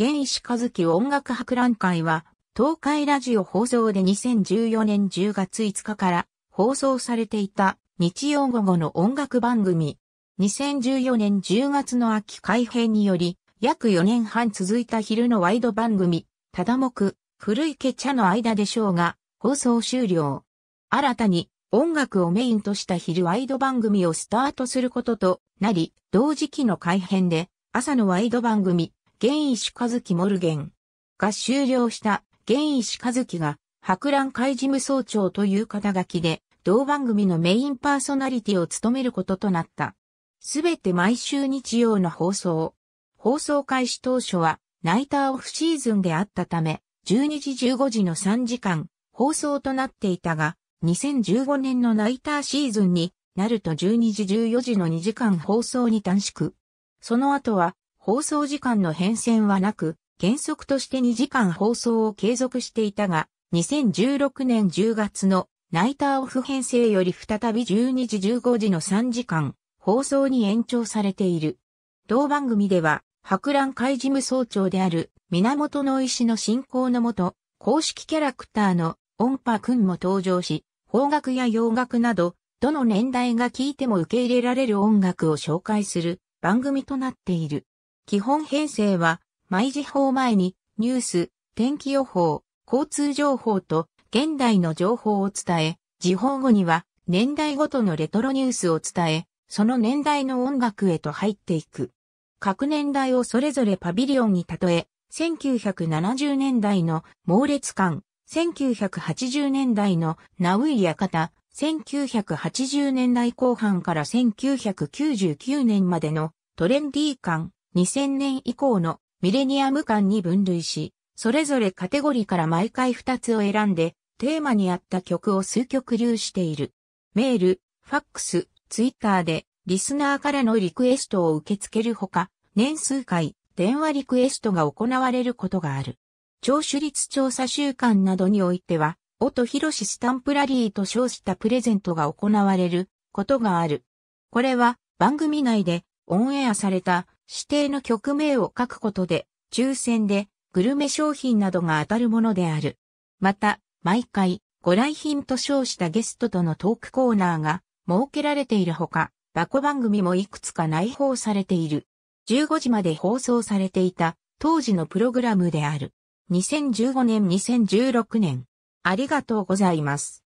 現石和樹音楽博覧会は、東海ラジオ放送で2014年10月5日から放送されていた日曜午後の音楽番組。2014年10月の秋改編により、約4年半続いた昼のワイド番組、ただもく、古チャの間でしょうが、放送終了。新たに音楽をメインとした昼ワイド番組をスタートすることとなり、同時期の改編で、朝のワイド番組、現石和樹モルゲンが終了した現石和樹が博覧会事務総長という肩書きで同番組のメインパーソナリティを務めることとなった。すべて毎週日曜の放送。放送開始当初はナイターオフシーズンであったため、12時15時の3時間放送となっていたが、2015年のナイターシーズンになると12時14時の2時間放送に短縮。その後は放送時間の変遷はなく、原則として2時間放送を継続していたが、2016年10月のナイターオフ編成より再び12時15時の3時間、放送に延長されている。同番組では、博覧会事務総長である、源の石の進行のもと、公式キャラクターの音波くんも登場し、邦楽や洋楽など、どの年代が聴いても受け入れられる音楽を紹介する番組となっている。基本編成は、毎時報前に、ニュース、天気予報、交通情報と、現代の情報を伝え、時報後には、年代ごとのレトロニュースを伝え、その年代の音楽へと入っていく。各年代をそれぞれパビリオンに例え、1970年代の猛烈感、1980年代のナウイ館、1980年代後半から1999年までのトレンディー感、2000年以降のミレニアム間に分類し、それぞれカテゴリーから毎回2つを選んで、テーマに合った曲を数曲流している。メール、ファックス、ツイッターで、リスナーからのリクエストを受け付けるほか、年数回、電話リクエストが行われることがある。聴取率調査週間などにおいては、音広しスタンプラリーと称したプレゼントが行われることがある。これは番組内でオンエアされた指定の曲名を書くことで、抽選でグルメ商品などが当たるものである。また、毎回、ご来賓と称したゲストとのトークコーナーが設けられているほか、バコ番組もいくつか内包されている。15時まで放送されていた当時のプログラムである。2015年2016年。ありがとうございます。